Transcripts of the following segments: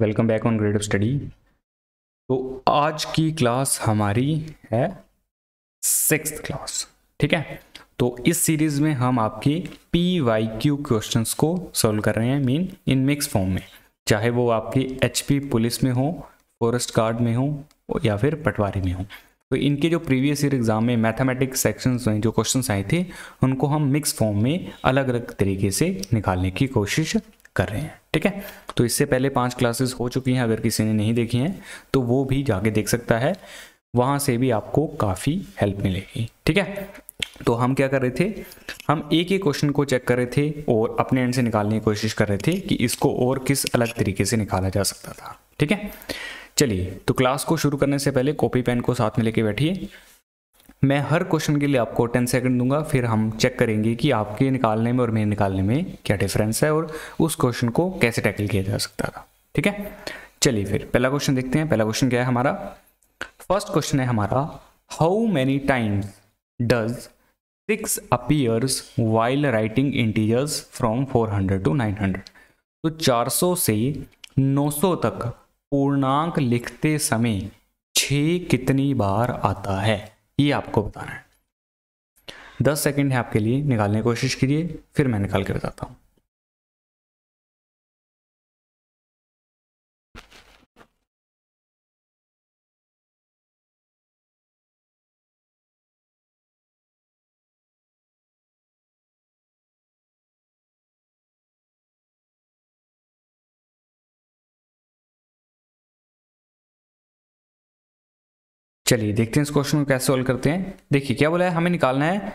welcome back on grade of study तो आज की क्लास हमारी है सिक्स क्लास ठीक है तो इस सीरीज में हम आपकी पी वाई क्यू क्वेश्चन को सोल्व कर रहे हैं मीन इन मिक्स फॉर्म में चाहे वो आपकी एच पी पुलिस में हो फॉरेस्ट गार्ड में हो या फिर पटवारी में हो तो इनके जो प्रीवियस ईयर एग्जाम में मैथमेटिक्स सेक्शंस में जो क्वेश्चंस आए थे उनको हम मिक्स फॉर्म में अलग अलग तरीके से निकालने की कोशिश कर रहे हैं ठीक है तो इससे पहले पांच क्लासेस हो चुकी हैं अगर किसी ने नहीं देखी हैं तो वो भी जाके देख सकता है वहां से भी आपको काफ़ी हेल्प मिलेगी ठीक है तो हम क्या कर रहे थे हम एक एक क्वेश्चन को चेक कर रहे थे और अपने एंड से निकालने की कोशिश कर रहे थे कि इसको और किस अलग तरीके से निकाला जा सकता था ठीक है चलिए तो क्लास को शुरू करने से पहले कॉपी पेन को साथ में लेके बैठिए मैं हर क्वेश्चन के लिए आपको टेन सेकेंड दूंगा फिर हम चेक करेंगे कि आपके निकालने में और मेरे निकालने में क्या डिफरेंस है और उस क्वेश्चन को कैसे टैकल किया जा सकता था ठीक है चलिए फिर पहला क्वेश्चन देखते हैं पहला क्वेश्चन क्या है हमारा फर्स्ट क्वेश्चन है हमारा how many times does six appears while writing integers from four to nine तो चार से नौ तक पूर्णांक लिखते समय छ कितनी बार आता है ये आपको बताना है दस सेकेंड है आपके लिए निकालने की कोशिश कीजिए फिर मैं निकाल के बताता हूँ चलिए देखते हैं इस क्वेश्चन को कैसे सोल्व करते हैं देखिए क्या बोला है हमें निकालना है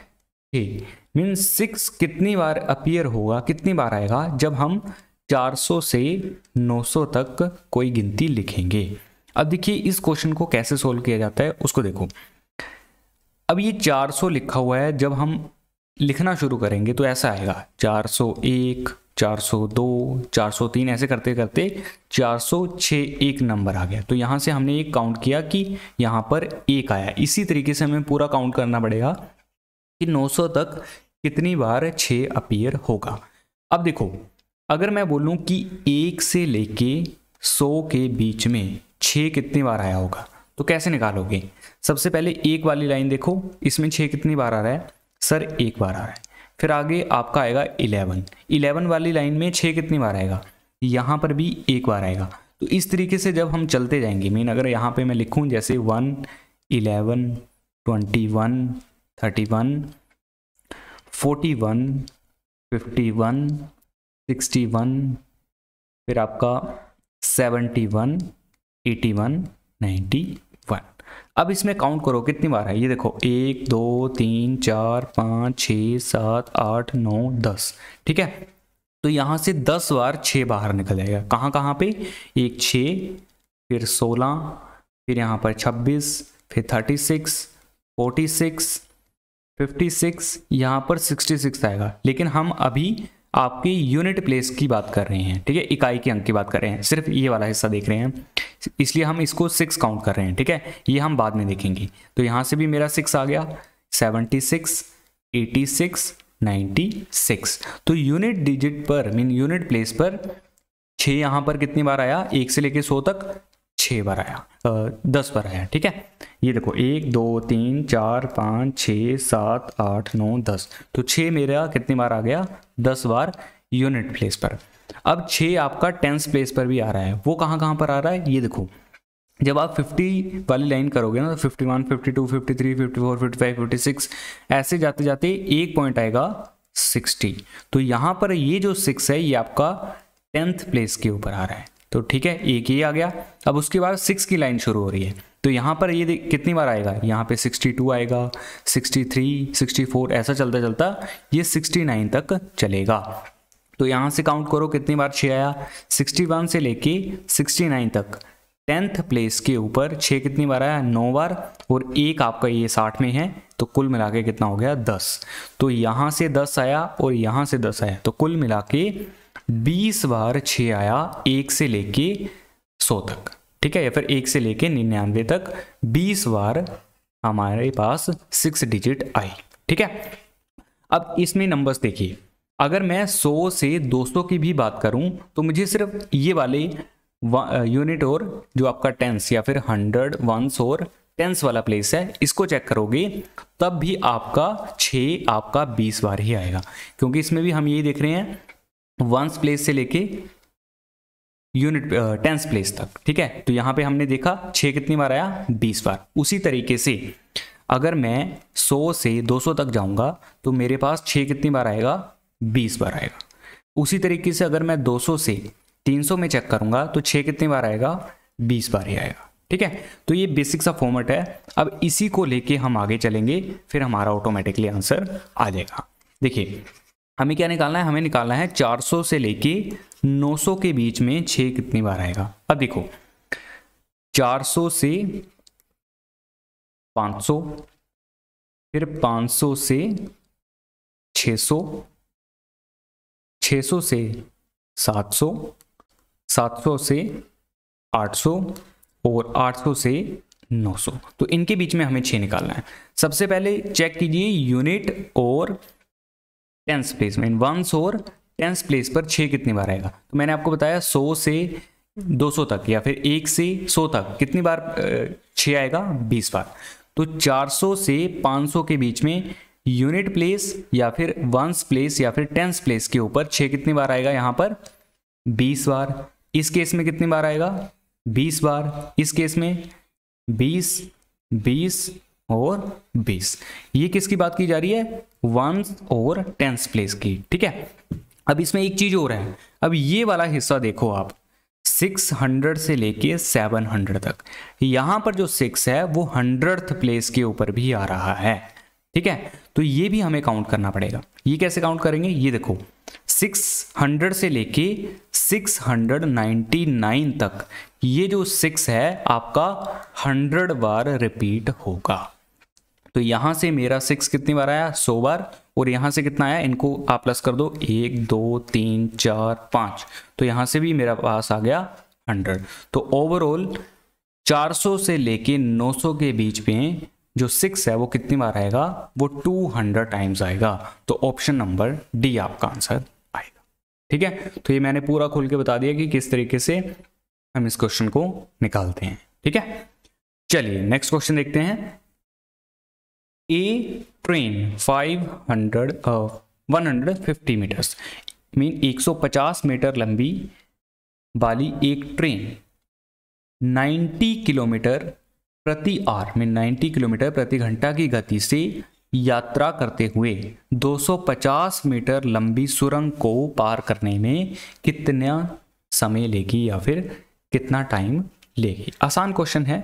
ए मीन सिक्स कितनी बार अपियर होगा कितनी बार आएगा जब हम 400 से 900 तक कोई गिनती लिखेंगे अब देखिए इस क्वेश्चन को कैसे सोल्व किया जाता है उसको देखो अब ये 400 लिखा हुआ है जब हम लिखना शुरू करेंगे तो ऐसा आएगा 401 402, 403 ऐसे करते करते 406 एक नंबर आ गया तो यहाँ से हमने एक काउंट किया कि यहाँ पर एक आया इसी तरीके से हमें पूरा काउंट करना पड़ेगा कि 900 तक कितनी बार 6 अपीयर होगा अब देखो अगर मैं बोलूँ कि एक से लेके 100 के बीच में 6 कितनी बार आया होगा तो कैसे निकालोगे सबसे पहले एक वाली लाइन देखो इसमें छः कितनी बार आ रहा है सर एक बार आ रहा है फिर आगे आपका आएगा इलेवन इलेवन वाली लाइन में छः कितनी बार आएगा यहाँ पर भी एक बार आएगा तो इस तरीके से जब हम चलते जाएंगे मीन अगर यहाँ पे मैं लिखूँ जैसे one eleven twenty one thirty one forty one fifty one sixty one फिर आपका seventy one eighty one ninety अब इसमें काउंट करो कितनी बार है ये देखो एक दो तीन चार पाँच छ सात आठ नौ दस ठीक है तो यहाँ से दस बार छः बाहर निकल जाएगा कहाँ कहाँ पे एक छ फिर सोलह फिर यहाँ पर छब्बीस फिर thirty six forty six fifty six यहाँ पर सिक्सटी सिक्स आएगा लेकिन हम अभी आपके यूनिट प्लेस की बात कर रहे हैं ठीक है इकाई के अंक की बात कर रहे हैं सिर्फ ये वाला हिस्सा देख रहे हैं इसलिए हम इसको सिक्स काउंट कर रहे हैं ठीक है ये हम बाद में देखेंगे तो यहाँ से भी मेरा सिक्स आ गया seventy six eighty six ninety six तो यूनिट डिजिट पर मीन यूनिट प्लेस पर छः यहाँ पर कितनी बार आया एक से लेके सौ तक छः बार आया दस बार आया ठीक है ये देखो एक दो तीन चार पाँच छः सात आठ नौ दस तो छः मेरा कितनी बार आ गया दस बार यूनिट प्लेस पर अब छः आपका टेंथ प्लेस पर भी आ रहा है वो कहाँ कहाँ पर आ रहा है ये देखो जब आप 50 वाली लाइन करोगे ना तो 51, 52, 53, 54, 55, 56 ऐसे जाते जाते एक पॉइंट आएगा 60 तो यहाँ पर ये जो सिक्स है ये आपका टेंथ प्लेस के ऊपर आ रहा है तो ठीक है एक ये आ गया अब उसके बाद सिक्स की लाइन शुरू हो रही है तो यहाँ पर ये कितनी बार आएगा यहाँ पे 62 आएगा 63, 64 ऐसा चलता चलता ये 69 तक चलेगा तो यहाँ से काउंट करो कितनी बार छः आया सिक्सटी वन से लेके सिक्सटी नाइन तक टेंथ प्लेस के ऊपर छः कितनी बार आया नौ बार और एक आपका ये साठ में है तो कुल मिला के कितना हो गया दस तो यहाँ से दस आया और यहाँ से दस आया तो कुल मिला के बीस बार छः आया एक से लेके सौ तक ठीक है या फिर एक से लेके निन्यानवे तक बीस बार हमारे पास सिक्स डिजिट आई ठीक है अब इसमें नंबर्स देखिए अगर मैं 100 से 200 की भी बात करूं तो मुझे सिर्फ ये वाले यूनिट और जो आपका टेंस या फिर हंड्रेड वंस और टेंस वाला प्लेस है इसको चेक करोगे तब भी आपका 6 आपका 20 बार ही आएगा क्योंकि इसमें भी हम यही देख रहे हैं वंस प्लेस से लेके यूनिट टेंस प्लेस तक ठीक है तो यहाँ पे हमने देखा छः कितनी बार आया बीस बार उसी तरीके से अगर मैं सौ से दो सौ तक जाऊँगा तो मेरे पास छ कितनी बार आएगा बीस बार आएगा उसी तरीके से अगर मैं 200 से 300 में चेक करूंगा तो 6 कितनी बार आएगा 20 बार ही आएगा ठीक है तो ये बेसिक सा फॉर्मेट है अब इसी को लेके हम आगे चलेंगे फिर हमारा ऑटोमेटिकली आंसर आ जाएगा देखिए हमें क्या निकालना है हमें निकालना है 400 से लेके 900 के बीच में 6 कितनी बार आएगा अब देखो 400 से 500 फिर 500 से सौ 600 से 700 700 से 800 और 800 से 900 तो इनके बीच में हमें छः निकालना है सबसे पहले चेक कीजिए यूनिट और टेंस प्लेस में वंस और टेंस प्लेस पर छः कितनी बार आएगा तो मैंने आपको बताया सौ से 200 तक या फिर एक से 100 तक कितनी बार छः आएगा 20 बार तो 400 से 500 के बीच में यूनिट प्लेस या फिर वंस प्लेस या फिर टेंस प्लेस के ऊपर छह कितनी बार आएगा यहां पर बीस बार इस केस में कितनी बार आएगा बीस बार इस केस में बीस बीस और बीस ये किसकी बात की जा रही है वंस और टेंस प्लेस की ठीक है अब इसमें एक चीज और है अब ये वाला हिस्सा देखो आप 600 से लेके 700 तक यहां पर जो सिक्स है वो हंड्रेड प्लेस के ऊपर भी आ रहा है ठीक है तो ये भी हमें काउंट करना पड़ेगा ये कैसे काउंट करेंगे ये देखो 600 से लेके 699 तक ये जो 6 है आपका 100 बार रिपीट होगा तो यहां से मेरा 6 कितनी बार आया 100 बार और यहां से कितना आया इनको आप प्लस कर दो एक दो तीन चार पांच तो यहां से भी मेरा पास आ गया 100 तो ओवरऑल 400 से लेके 900 के बीच में जो सिक्स है वो कितनी बार आएगा वो टू हंड्रेड टाइम्स आएगा तो ऑप्शन नंबर डी आपका आंसर आएगा ठीक है तो ये मैंने पूरा खोल के बता दिया कि किस तरीके से हम इस क्वेश्चन को निकालते हैं ठीक है चलिए नेक्स्ट क्वेश्चन देखते हैं a train five hundred one hundred fifty metres mean एक सौ पचास मीटर लंबी वाली एक ट्रेन 90 किलोमीटर प्रति आर में 90 किलोमीटर प्रति घंटा की गति से यात्रा करते हुए 250 मीटर लंबी सुरंग को पार करने में कितना समय लेगी या फिर कितना टाइम लेगी आसान क्वेश्चन है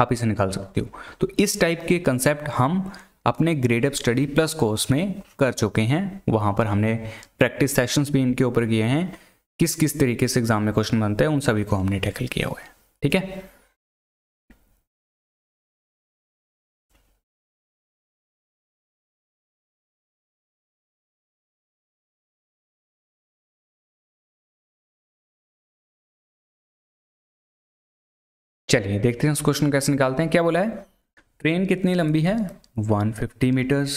आप इसे निकाल सकते हो तो इस टाइप के कंसेप्ट हम अपने grade up study plus course में कर चुके हैं वहां पर हमने प्रैक्टिस सेशंस भी इनके ऊपर किए हैं किस किस तरीके से एग्जाम में क्वेश्चन बनते हैं उन सभी को हमने टैकल किया हुआ है ठीक है चलिए देखते हैं इस क्वेश्चन कैसे निकालते हैं क्या बोला है ट्रेन कितनी लंबी है 150 मीटर्स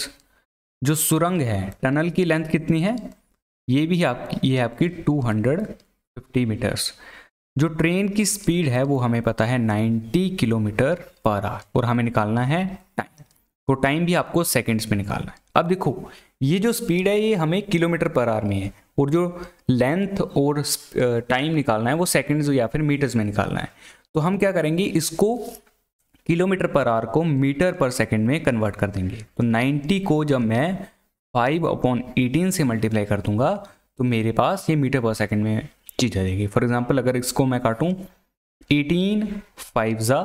जो सुरंग है टनल की लेंथ कितनी है ये भी आपकी ये आपकी 250 मीटर्स जो ट्रेन की स्पीड है वो हमें पता है 90 किलोमीटर पर आर और हमें निकालना है टाइम तो टाइम भी आपको सेकेंड्स में निकालना है अब देखो ये जो स्पीड है ये हमें किलोमीटर पर आर में है और जो लेंथ और टाइम निकालना है वो सेकंड्स या फिर मीटर्स में निकालना है तो हम क्या करेंगे इसको किलोमीटर पर आवर को मीटर पर सेकंड में कन्वर्ट कर देंगे तो 90 को जब मैं 5 अपॉन एटीन से मल्टीप्लाई कर दूंगा तो मेरे पास ये मीटर पर सेकंड में चीज़ आ जाएगी फॉर एग्जांपल अगर इसको मैं काटूं 18 फाइव ज़ा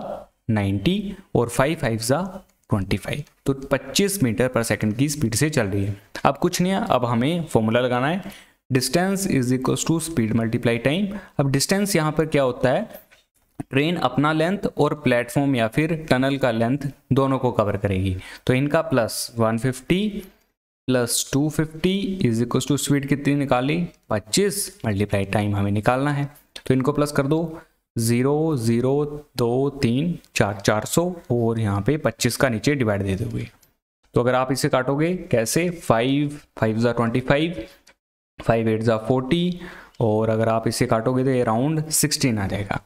नाइन्टी और फाइव फाइव ज़ा ट्वेंटी फाइव तो पच्चीस मीटर पर सेकंड की स्पीड से चल रही है अब कुछ नहीं है अब हमें फॉर्मूला लगाना है distance is equal to speed multiply time अब डिस्टेंस यहाँ पर क्या होता है ट्रेन अपना लेंथ और प्लेटफॉर्म या फिर टनल का लेंथ दोनों को कवर करेगी तो इनका plus 150 plus 250 fifty is equal to speed कितनी निकाली 25 मल्टीप्लाई टाइम हमें निकालना है तो इनको प्लस कर दो ज़ीरो ज़ीरो दो तीन चार चार सौ और यहाँ पे 25 का नीचे डिवाइड दे दोगे तो अगर आप इसे काटोगे कैसे फाइव फाइव ज़ा ट्वेंटी फाइव फाइव एट ज़ा फोर्टी और अगर आप इसे काटोगे तो ये अराउंड सिक्सटीन आ जाएगा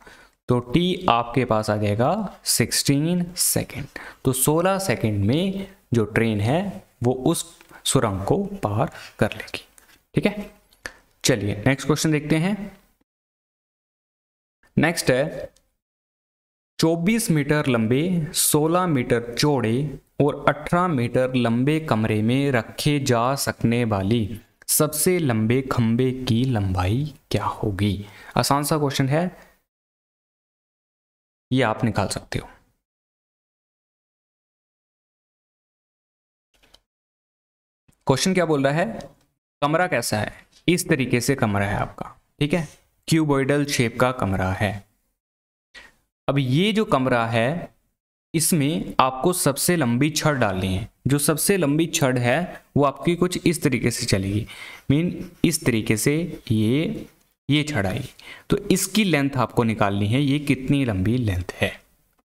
तो टी आपके पास आ जाएगा 16 सेकेंड तो 16 सेकेंड में जो ट्रेन है वो उस सुरंग को पार कर लेगी ठीक है चलिए नेक्स्ट क्वेश्चन देखते हैं नेक्स्ट है 24 मीटर लंबे 16 मीटर चौड़े और 18 मीटर लंबे कमरे में रखे जा सकने वाली सबसे लंबे खंबे की लंबाई क्या होगी आसान सा क्वेश्चन है ये आप निकाल सकते हो क्वेश्चन क्या बोल रहा है कमरा कैसा है इस तरीके से कमरा है आपका ठीक है क्यूबोइडल शेप का कमरा है अब ये जो कमरा है इसमें आपको सबसे लंबी छड़ डालनी है जो सबसे लंबी छड़ है वो आपकी कुछ इस तरीके से चलेगी मीन इस तरीके से ये ये चढ़ाई तो इसकी लेंथ आपको निकालनी है ये कितनी लंबी लेंथ है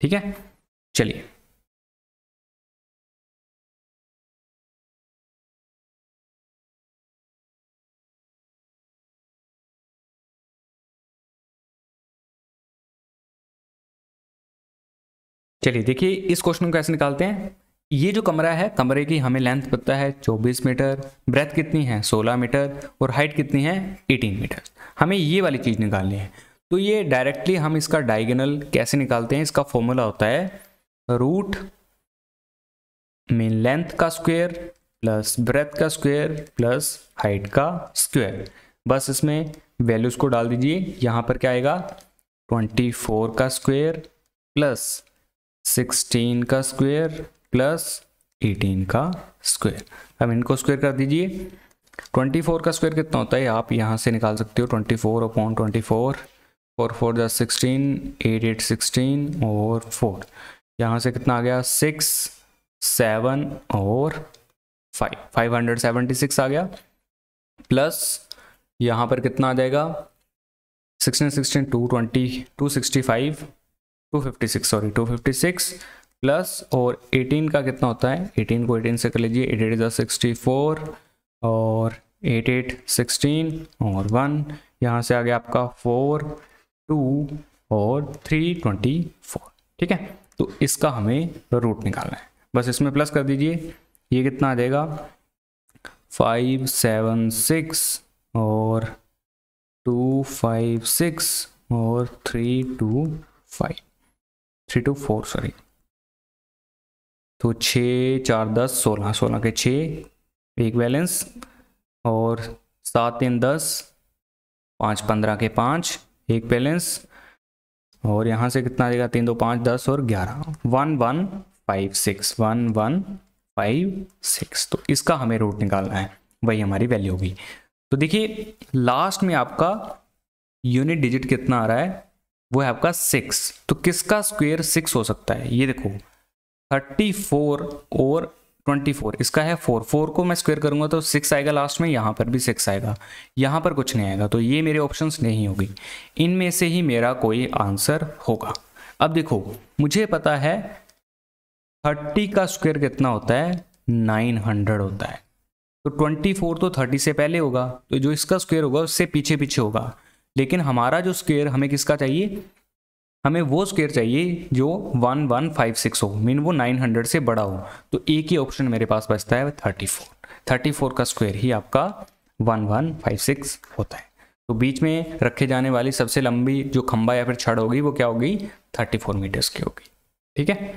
ठीक है चलिए चलिए देखिए इस क्वेश्चन को कैसे निकालते हैं ये जो कमरा है कमरे की हमें लेंथ पता है 24 मीटर ब्रेथ कितनी है 16 मीटर और हाइट कितनी है 18 मीटर हमें ये वाली चीज़ निकालनी है तो ये डायरेक्टली हम इसका डायगेनल कैसे निकालते हैं इसका फॉर्मूला होता है रूट मीन लेंथ का स्क्वायर प्लस ब्रेथ का स्क्वायर प्लस हाइट का स्क्वायर बस इसमें वैल्यूज़ को डाल दीजिए यहाँ पर क्या आएगा 24 का स्क्वायर प्लस 16 का स्क्वायर प्लस 18 का स्क्वायर अब इनको स्क्वायर कर दीजिए ट्वेंटी फोर का स्क्वायर कितना होता है आप यहाँ से निकाल सकते हो twenty four upon twenty four four four दस सिक्सटीन एट एट सिक्सटीन और फोर यहाँ से कितना आ गया सिक्स सेवन और five five hundred seventy six आ गया प्लस यहाँ पर कितना आ जाएगा sixteen sixteen two twenty two sixty five two fifty six sorry two fifty six plus और एटीन का कितना होता है एटीन को एटीन से कर लीजिए एट एट दस सिक्सटी फोर और एट एट सिक्सटीन और वन यहाँ से आ गया आपका फोर टू और थ्री ट्वेंटी फोर ठीक है तो इसका हमें रूट निकालना है बस इसमें प्लस कर दीजिए ये कितना आ जाएगा फाइव सेवन सिक्स और टू फाइव सिक्स और three two five three two four sorry तो छः चार दस सोलह सोलह के छः वीक बैलेंस और सात तीन दस पाँच पंद्रह के पाँच एक बैलेंस और यहाँ से कितना आएगा तीन दो पाँच दस और ग्यारह one one five six one one five six तो इसका हमें रूट निकालना है वही हमारी वैल्यू होगी तो देखिए लास्ट में आपका यूनिट डिजिट कितना आ रहा है वो है आपका सिक्स तो किसका स्क्वेयर सिक्स हो सकता है ये देखो थर्टी फोर और ट्वेंटी फोर इसका है फोर फोर को मैं स्क्वेयर करूंगा तो सिक्स आएगा लास्ट में यहाँ पर भी सिक्स आएगा यहाँ पर कुछ नहीं आएगा तो ये मेरे ऑप्शन नहीं होगी इनमें से ही मेरा कोई आंसर होगा अब देखो मुझे पता है थर्टी का स्क्वेयर कितना होता है नाइन हंड्रेड होता है तो ट्वेंटी फोर तो थर्टी से पहले होगा तो जो इसका स्क्वेयर होगा उससे पीछे पीछे होगा लेकिन हमारा जो स्क्वेयर हमें किसका चाहिए हमें वो स्केयर चाहिए जो वन वन फाइव सिक्स हो मीन वो नाइन हंड्रेड से बड़ा हो तो एक ही ऑप्शन मेरे पास बचता है थर्टी फोर थर्टी फोर का स्क्वायर ही आपका वन वन फाइव सिक्स होता है तो बीच में रखे जाने वाली सबसे लंबी जो खंबा या फिर छड़ होगी वो क्या होगी थर्टी फोर मीटर्स की होगी ठीक है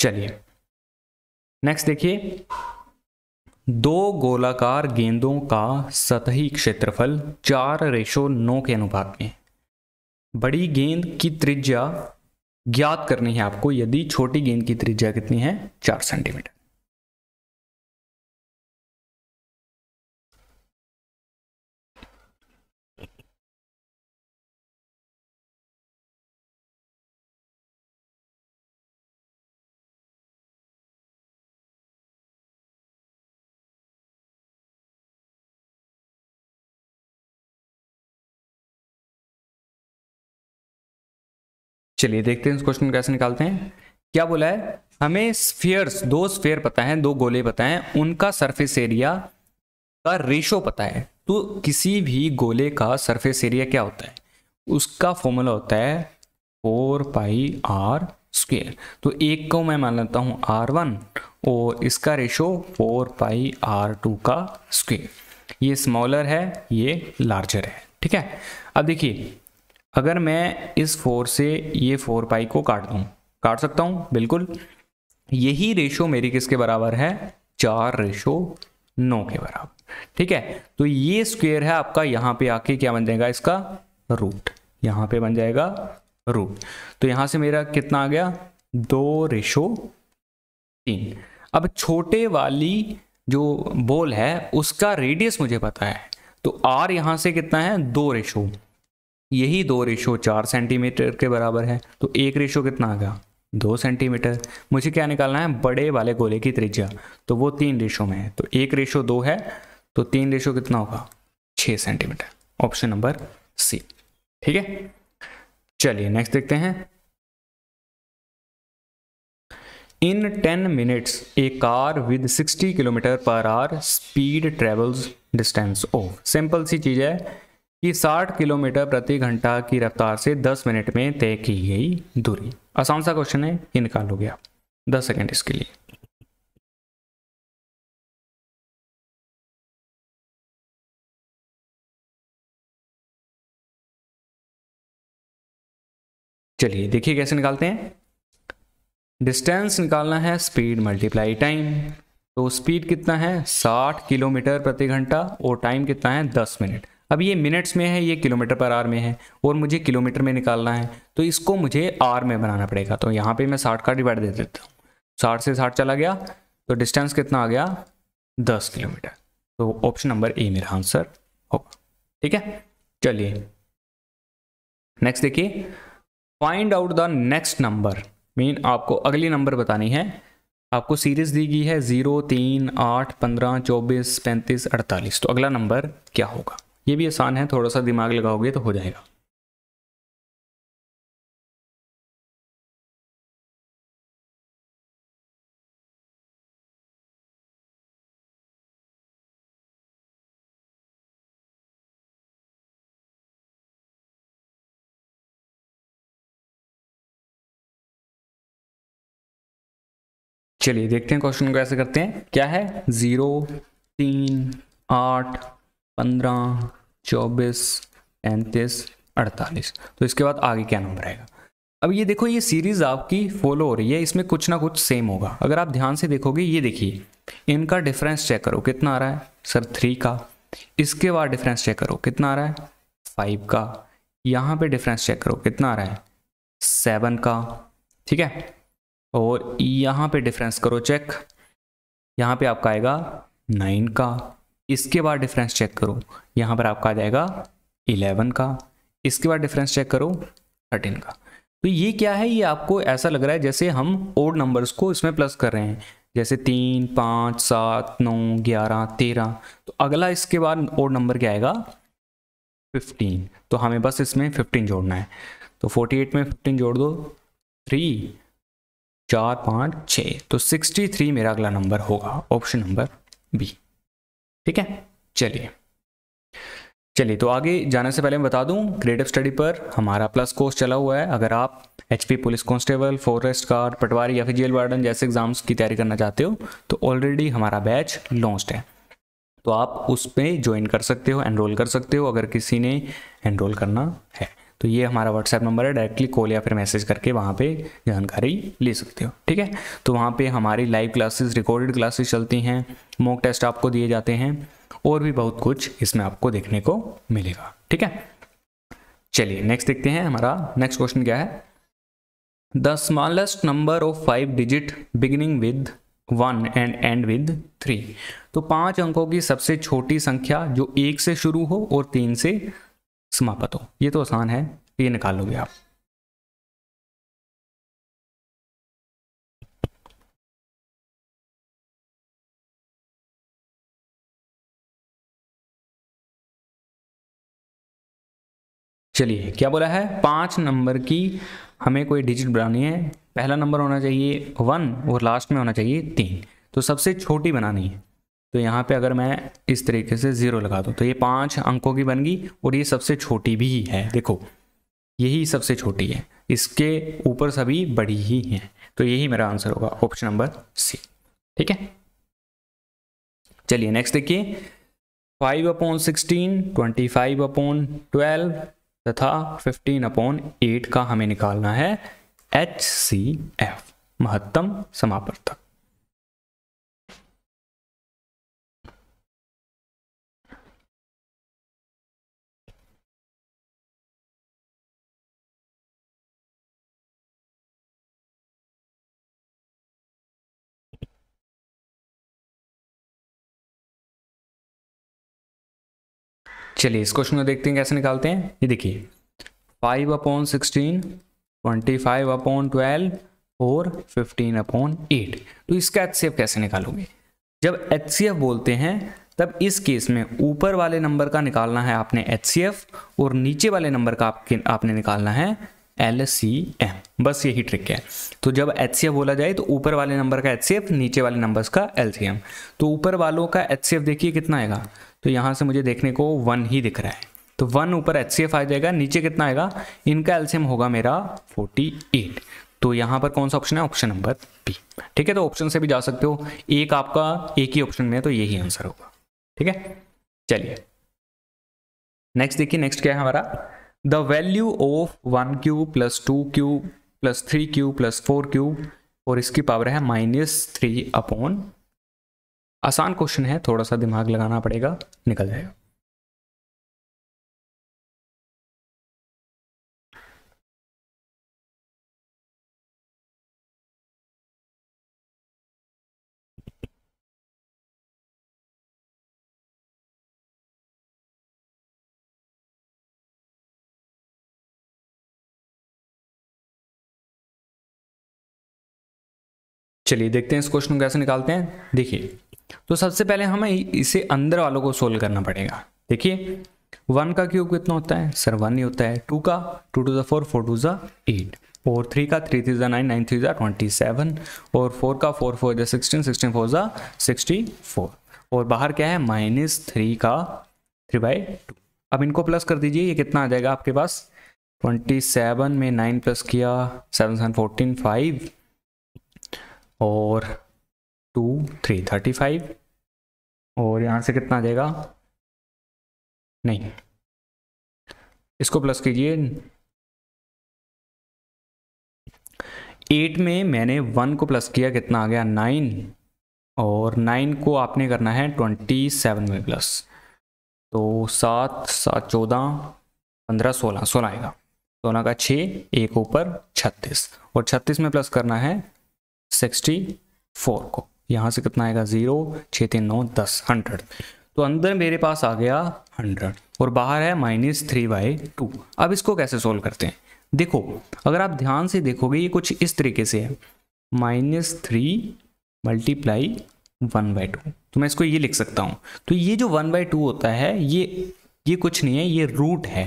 चलिए नेक्स्ट देखिए दो गोलाकार गेंदों का सतही क्षेत्रफल चार रेशो नौ के अनुपात में बड़ी गेंद की त्रिज्या ज्ञात करनी है आपको यदि छोटी गेंद की त्रिज्या कितनी है चार सेंटीमीटर चलिए देखते हैं इस क्वेश्चन कैसे निकालते हैं क्या बोला है हमें स्फीयर्स दो स्फीयर पता है दो गोले पता है उनका सरफेस एरिया का रेशो पता है तो किसी भी गोले का सरफेस एरिया क्या होता है उसका फॉर्मूला होता है फोर पाई आर स्क्वेयर तो एक को मैं मान लेता हूं आर वन और इसका ratio four pi R two का स्क्वेयर ये स्मॉलर है ये लार्जर है ठीक है अब देखिए अगर मैं इस फोर से ये फोर पाई को काट दूं काट सकता हूँ बिल्कुल यही रेशो मेरी किसके बराबर है चार रेशो नौ के बराबर ठीक है तो ये स्क्वेयर है आपका यहाँ पे आके क्या बन जाएगा इसका रूट यहाँ पे बन जाएगा रूट तो यहाँ से मेरा कितना आ गया दो रेशो तीन अब छोटे वाली जो बोल है उसका रेडियस मुझे पता है तो आर यहाँ से कितना है दो रेशो यही दो रेशो चार सेंटीमीटर के बराबर है तो एक रेशो कितना आ गया दो सेंटीमीटर मुझे क्या निकालना है बड़े वाले गोले की त्रिज्या तो वो तीन रेशो में है तो एक रेशो दो है तो तीन रेशो कितना होगा छः सेंटीमीटर ऑप्शन नंबर सी ठीक है चलिए नेक्स्ट देखते हैं in ten minutes a car with sixty kilometre per hour speed travels distance ओ सिंपल सी चीज़ है कि 60 किलोमीटर प्रति घंटा की रफ्तार से 10 मिनट में तय की गई दूरी आसान सा क्वेश्चन है ये निकालोगे आप 10 सेकंड इसके लिए चलिए देखिए कैसे निकालते हैं डिस्टेंस निकालना है स्पीड मल्टीप्लाई टाइम तो स्पीड कितना है 60 किलोमीटर प्रति घंटा और टाइम कितना है 10 मिनट अब ये मिनट्स में है ये किलोमीटर पर आर में है और मुझे किलोमीटर में निकालना है तो इसको मुझे आर में बनाना पड़ेगा तो यहाँ पे मैं साठ का डिवाइड दे देता हूँ साठ से साठ चला गया तो डिस्टेंस कितना आ गया दस किलोमीटर तो ऑप्शन नंबर ए मेरा आंसर होगा ठीक है चलिए नेक्स्ट देखिए find out the next number mean आपको अगली नंबर बतानी है आपको सीरीज दी गई है जीरो तीन आठ पंद्रह चौबीस पैंतीस अड़तालीस तो अगला नंबर क्या होगा ये भी आसान है थोड़ा सा दिमाग लगाओगे तो हो जाएगा चलिए देखते हैं क्वेश्चन को ऐसे करते हैं क्या है जीरो तीन आठ पंद्रह चौबीस पैंतीस अड़तालीस तो इसके बाद आगे क्या नंबर आएगा अब ये देखो ये सीरीज आपकी फॉलो हो रही है इसमें कुछ ना कुछ सेम होगा अगर आप ध्यान से देखोगे ये देखिए इनका डिफरेंस चेक करो कितना आ रहा है सर थ्री का इसके बाद डिफरेंस चेक करो कितना आ रहा है फाइव का यहाँ पे डिफरेंस चेक करो कितना आ रहा है सेवन का ठीक है और यहाँ पे डिफरेंस करो चेक यहाँ पे आपका आएगा नाइन का इसके बाद डिफरेंस चेक करो यहाँ पर आपका आ जाएगा इलेवन का इसके बाद डिफरेंस चेक करो थर्टीन का तो ये क्या है ये आपको ऐसा लग रहा है जैसे हम ओड नंबर्स को इसमें प्लस कर रहे हैं जैसे तीन पाँच सात नौ ग्यारह तेरह तो अगला इसके बाद ओड नंबर क्या आएगा फिफ्टीन तो हमें बस इसमें फिफ्टीन जोड़ना है तो फोर्टी एट में फिफ्टीन जोड़ दो थ्री चार पाँच छः तो सिक्सटी थ्री मेरा अगला नंबर होगा ऑप्शन नंबर बी ठीक है चलिए चलिए तो आगे जाने से पहले मैं बता दूं क्रिएटिव स्टडी पर हमारा प्लस कोर्स चला हुआ है अगर आप HP police constable forest guard patwari या फिर जेल वार्डन जैसे एग्जाम्स की तैयारी करना चाहते हो तो ऑलरेडी हमारा बैच लॉन्च है तो आप उस पर ज्वाइन कर सकते हो एनरोल कर सकते हो अगर किसी ने एनरोल करना है तो ये हमारा व्हाट्सएप नंबर है डायरेक्टली कॉल या फिर मैसेज करके वहाँ पे जानकारी ले सकते हो ठीक है तो वहाँ पे हमारी लाइव क्लासेस रिकॉर्डेड क्लासेस चलती हैं मॉक टेस्ट आपको दिए जाते हैं और भी बहुत कुछ इसमें आपको देखने को मिलेगा ठीक है चलिए नेक्स्ट देखते हैं हमारा नेक्स्ट क्वेश्चन क्या है the smallest number of five digit beginning with one and end with three तो पांच अंकों की सबसे छोटी संख्या जो एक से शुरू हो और तीन से समापत हो ये तो आसान है ये निकाल लोगे आप चलिए क्या बोला है पांच नंबर की हमें कोई डिजिट बनानी है पहला नंबर होना चाहिए वन और लास्ट में होना चाहिए तीन तो सबसे छोटी बनानी है तो यहाँ पे अगर मैं इस तरीके से ज़ीरो लगा दूँ तो ये पांच अंकों की बन गई और ये सबसे छोटी भी है देखो यही सबसे छोटी है इसके ऊपर सभी बड़ी ही हैं तो यही मेरा आंसर होगा ऑप्शन नंबर सी ठीक है चलिए नेक्स्ट देखिए five upon sixteen twenty five upon twelve तथा फिफ्टीन अपॉन एट का हमें निकालना है एच सी एफ महत्तम समापर्तक चलिए इस क्वेश्चन को देखते हैं कैसे निकालते हैं ये देखिए five upon sixteen twenty five upon twelve और फिफ्टीन अपॉन एट तो इसका एच कैसे निकालोगे जब एच बोलते हैं तब इस केस में ऊपर वाले नंबर का निकालना है आपने एच और नीचे वाले नंबर का आपके आपने निकालना है एल सी एम बस यही ट्रिक है तो जब एच सी एफ बोला जाए तो ऊपर वाले नंबर का एच सी एफ नीचे वाले नंबर का एल सी एम तो ऊपर वालों का एच सी एफ देखिए कितना आएगा तो यहाँ से मुझे देखने को वन ही दिख रहा है तो वन ऊपर एच आ जाएगा नीचे कितना आएगा इनका एल्सियम होगा मेरा फोर्टी एट तो यहाँ पर कौन सा ऑप्शन है ऑप्शन नंबर बी ठीक है तो ऑप्शन से भी जा सकते हो एक आपका एक ही ऑप्शन में है तो यही आंसर होगा ठीक है चलिए नेक्स्ट देखिए नेक्स्ट क्या है हमारा the value of one Q plus two Q plus three Q plus four Q और इसकी पावर है माइनस थ्री अपॉन आसान क्वेश्चन है थोड़ा सा दिमाग लगाना पड़ेगा निकल जाएगा चलिए देखते हैं इस क्वेश्चन को कैसे निकालते हैं देखिए तो सबसे पहले हमें इसे अंदर वालों को सोल्व करना पड़ेगा देखिए वन का क्यूब कितना होता है सर वन ही होता है टू का टू टू ज़ा फोर फोर टू ज़ा एट और थ्री का थ्री थ्री ज़ा नाइन नाइन थ्री ज़ा ट्वेंटी सेवन और फोर का फोर फोर ज़ा सिक्सटीन सिक्सटीन फोर ज़ा सिक्सटी फोर और बाहर क्या है माइनस थ्री का थ्री बाई टू अब इनको प्लस कर दीजिए ये कितना आ जाएगा आपके पास ट्वेंटी सेवन में नाइन प्लस किया सेवन सेवन फोर्टीन फाइव और टू थ्री थर्टी फाइव और यहाँ से कितना आ जाएगा नहीं इसको प्लस कीजिए एट में मैंने वन को प्लस किया कितना आ गया नाइन और नाइन को आपने करना है ट्वेंटी सेवन में प्लस तो सात सात चौदह पंद्रह सोलह सोलह आएगा सोलह का छः एक ऊपर छत्तीस और छत्तीस में प्लस करना है सिक्सटी फोर को यहाँ से कितना आएगा जीरो छः तीन नौ दस हंड्रेड तो अंदर मेरे पास आ गया हंड्रेड और बाहर है माइनस थ्री बाई टू अब इसको कैसे सोल्व करते हैं देखो अगर आप ध्यान से देखोगे ये कुछ इस तरीके से है minus three multiply one by two तो मैं इसको ये लिख सकता हूँ तो ये जो वन बाई टू होता है ये ये कुछ नहीं है ये रूट है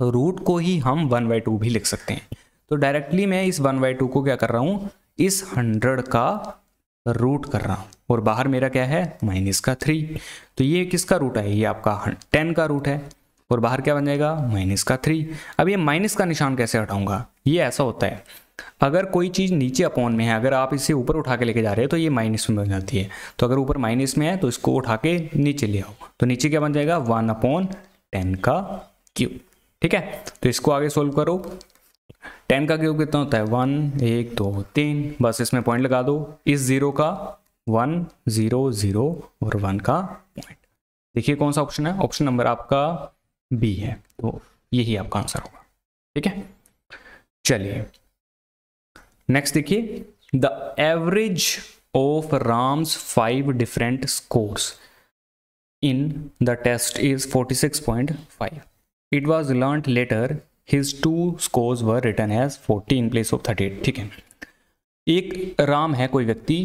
तो रूट को ही हम वन बाई टू भी लिख सकते हैं तो डायरेक्टली मैं इस वन बाई टू को क्या कर रहा हूँ इस हंड्रेड का रूट कर रहा हूँ और बाहर मेरा क्या है माइनस का थ्री तो ये किसका रूट है ये आपका टेन का रूट है और बाहर क्या बन जाएगा माइनस का थ्री अब ये माइनस का निशान कैसे हटाऊंगा ये ऐसा होता है अगर कोई चीज़ नीचे अपॉन में है अगर आप इसे ऊपर उठा के लेके जा रहे हो तो ये माइनस में बन जाती है तो अगर ऊपर माइनस में है तो इसको उठा के नीचे ले आओ तो नीचे क्या बन जाएगा वन अपॉन टेन का क्यू ठीक है तो इसको आगे सोल्व करो टेन का क्यूब कितना होता है वन एक दो तीन बस इसमें पॉइंट लगा दो इस जीरो का वन जीरो जीरो और वन का पॉइंट देखिए कौन सा ऑप्शन है ऑप्शन नंबर आपका बी है तो यही आपका आंसर होगा ठीक है चलिए नेक्स्ट देखिए the average of Ram's five different scores is forty six point 46.5 it was learn later his two scores were written has forty in place of thirty eight ठीक है एक राम है कोई व्यक्ति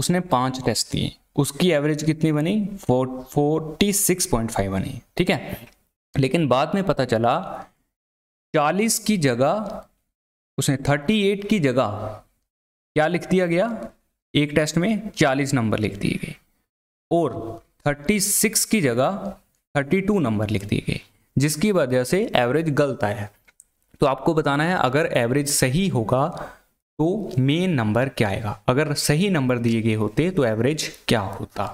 उसने पांच टेस्ट दिए उसकी एवरेज कितनी बनी फोर्टी सिक्स पॉइंट फाइव बनी ठीक है लेकिन बाद में पता चला चालीस की जगह उसने थर्टी एट की जगह क्या लिख दिया गया एक टेस्ट में चालीस नंबर लिख दिए गए और थर्टी सिक्स की जगह थर्टी टू नंबर लिख दिए गए जिसकी वजह से एवरेज गलत आया तो आपको बताना है अगर एवरेज सही होगा तो मेन नंबर क्या आएगा अगर सही नंबर दिए गए होते तो एवरेज क्या होता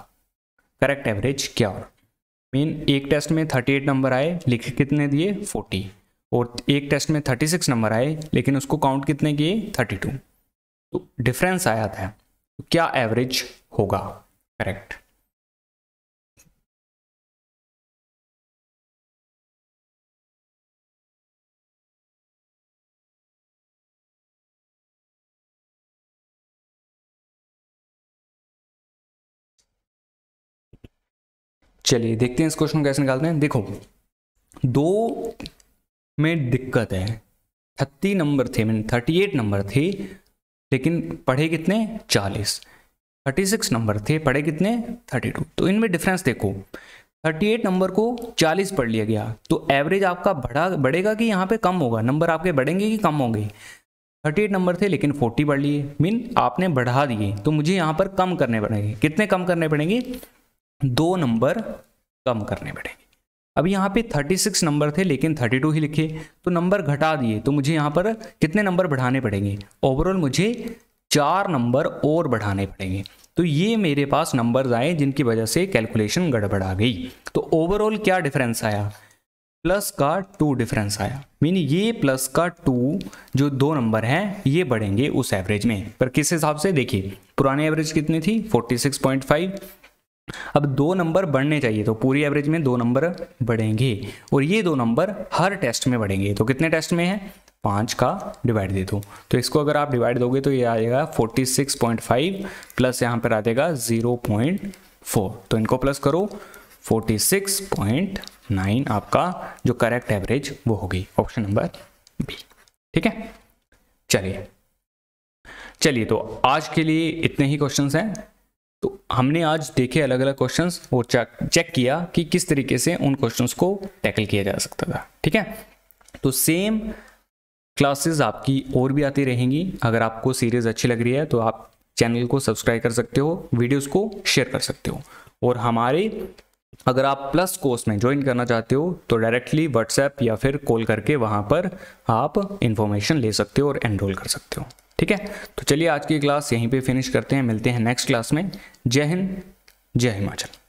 करेक्ट एवरेज क्या होता मेन एक टेस्ट में 38 नंबर आए लिखे कितने दिए 40 और एक टेस्ट में 36 नंबर आए लेकिन उसको काउंट कितने किए 32 तो डिफरेंस आया था तो क्या एवरेज होगा करेक्ट चलिए देखते हैं इस क्वेश्चन कैसे निकालते हैं देखो दो में दिक्कत है थर्टी नंबर थे मैंने थर्टी एट नंबर थे लेकिन पढ़े कितने चालीस थर्टी सिक्स नंबर थे पढ़े कितने थर्टी टू तो इनमें डिफरेंस देखो थर्टी एट नंबर को चालीस पढ़ लिया गया तो एवरेज आपका बढ़ा बढ़ेगा कि यहाँ पे कम होगा नंबर आपके बढ़ेंगे कि कम होंगे थर्टी एट नंबर थे लेकिन फोर्टी पढ़ लिए मीन आपने बढ़ा दिए तो मुझे यहाँ पर कम करने पड़ेंगे कितने कम करने पड़ेंगे दो नंबर कम करने पड़ेंगे अब यहाँ पे 36 नंबर थे लेकिन 32 ही लिखे तो नंबर घटा दिए तो मुझे यहाँ पर कितने नंबर बढ़ाने पड़ेंगे ओवरऑल मुझे चार नंबर और बढ़ाने पड़ेंगे तो ये मेरे पास नंबर्स आए जिनकी वजह से कैलकुलेशन गड़बड़ा गई तो ओवरऑल क्या डिफरेंस आया प्लस का टू डिफरेंस आया मीन ये प्लस का टू जो दो नंबर हैं ये बढ़ेंगे उस एवरेज में पर किस हिसाब से देखिए पुराने एवरेज कितनी थी फोर्टी अब दो नंबर बढ़ने चाहिए तो पूरी एवरेज में दो नंबर बढ़ेंगे और ये दो नंबर हर टेस्ट में बढ़ेंगे तो कितने टेस्ट में है पाँच का डिवाइड दे दो तो इसको अगर आप डिवाइड दोगे तो ये आएगा 46.5 प्लस यहाँ पर आ जाएगा 0.4 तो इनको प्लस करो 46.9 आपका जो करेक्ट एवरेज वो होगी ऑप्शन नंबर बी ठीक है चलिए चलिए तो आज के लिए इतने ही क्वेश्चंस हैं तो हमने आज देखे अलग अलग क्वेश्चंस और चेक चेक किया कि किस तरीके से उन क्वेश्चंस को टैकल किया जा सकता था ठीक है तो सेम क्लासेस आपकी और भी आती रहेंगी अगर आपको सीरीज अच्छी लग रही है तो आप चैनल को सब्सक्राइब कर सकते हो वीडियोस को शेयर कर सकते हो और हमारे अगर आप प्लस कोर्स में ज्वाइन करना चाहते हो तो डायरेक्टली व्हाट्सएप या फिर कॉल करके वहां पर आप इन्फॉर्मेशन ले सकते हो और एनरोल कर सकते हो ठीक है तो चलिए आज की क्लास यहीं पे फिनिश करते हैं मिलते हैं नेक्स्ट क्लास में जय हिंद जय हिमाचल